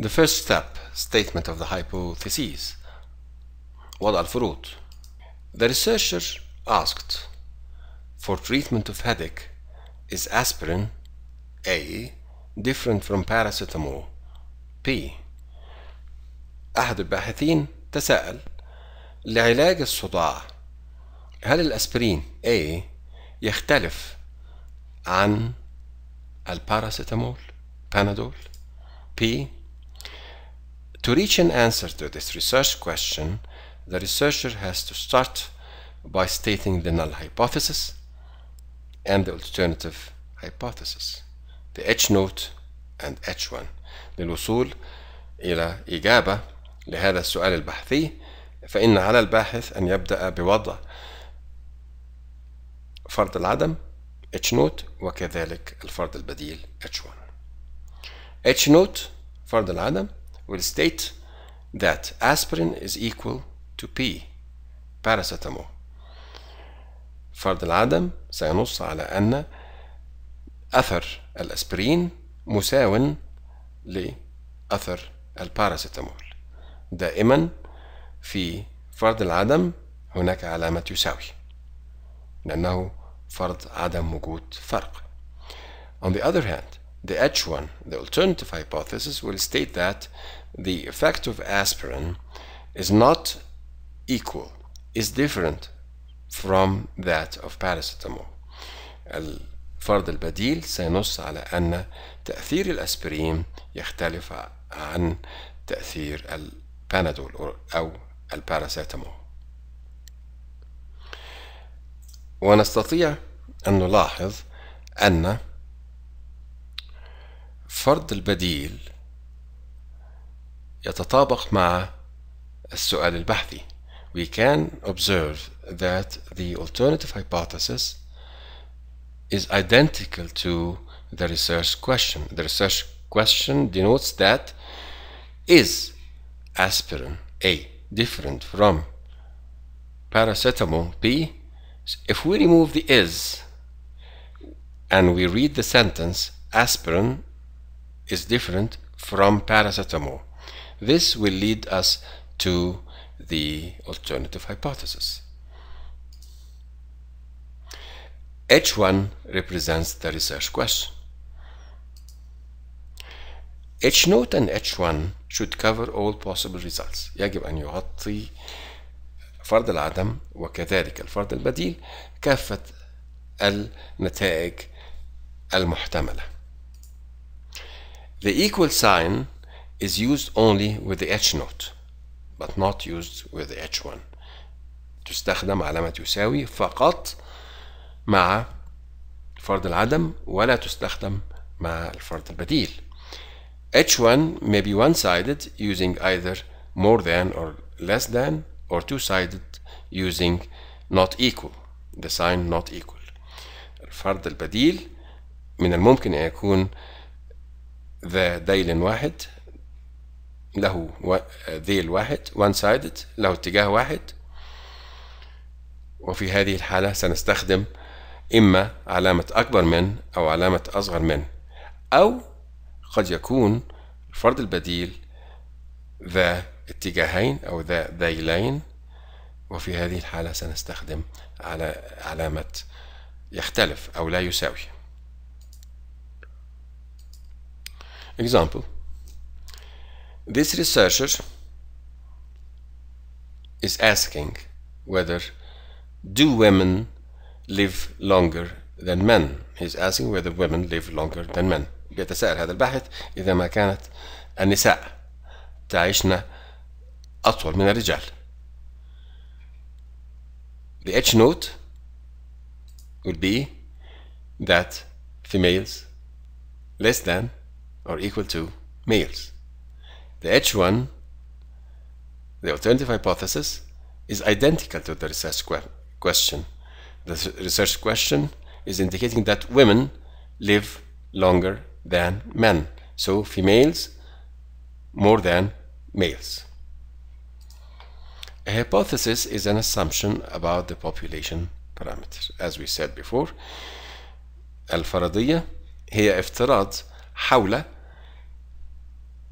The first step, statement of the hypothesis. وضع الفروض. The researcher asked for treatment of headache is aspirin A different from paracetamol B. أحد الباحثين تساءل لعلاج الصداع هل الأسبرين A يختلف عن الباراسيتامول بانادول P. To reach an answer to this research question, the researcher has to start by stating the null hypothesis and the alternative hypothesis the H note and H1 للوصول إلى إجابة لهذا السؤال البحثي فإن على الباحث أن يبدأ بوضع فرض العدم H note وكذلك الفرض البديل H1 H note فرض العدم will state that aspirin is equal to P paracetamol فرد العدم سينص على أن أثر الأسبرين مساو لأثر الباراسيتامول دائما في فرض العدم هناك علامة يساوي لأنه فرض عدم وجود فرق On the other hand The H1, the alternative hypothesis, will state that the effect of aspirin is not equal, is different from that of paracetamol. الفرض البديل سينص على أن تأثير الأسبرين يختلف عن تأثير البانادول أو الباراسيتامول ونستطيع أن نلاحظ أن فرض البديل يتطابق مع السؤال البحثي we can observe that the alternative hypothesis is identical to the research question. The research question denotes that is aspirin A different from paracetamol B? if we remove the is and we read the sentence aspirin is different from paracetamol. This will lead us to the alternative hypothesis. H1 represents the research question. H0 and H1 should cover all possible results يجب أن يغطي فرض العدم وكذلك الفرض البديل كافة النتائج المحتمله the equal sign is used only with the H note but not used with the H1 تستخدم علامة يساوي فقط مع فرض العدم ولا تستخدم مع الفرض البديل H1 may be one-sided using either more than or less than or two-sided using not equal the sign not equal الفرض البديل من الممكن أن يكون ذا ذيل واحد له ذيل واحد وان سايدد له اتجاه واحد وفي هذه الحالة سنستخدم إما علامة أكبر من أو علامة أصغر من أو قد يكون الفرد البديل ذا اتجاهين أو ذا ذيلين وفي هذه الحالة سنستخدم على علامة يختلف أو لا يساوي Example This researcher is asking whether do women live longer than men he's asking whether women live longer than men بيتساءل هذا الباحث إذا ما كانت النساء تعيشن أطول من الرجال The H note would be that females less than or equal to males. The H1, the alternative hypothesis, is identical to the research que question. The research question is indicating that women live longer than men. So females more than males. A hypothesis is an assumption about the population parameter. As we said before, الفرضية هي افتراض حول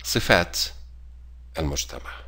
صفات المجتمع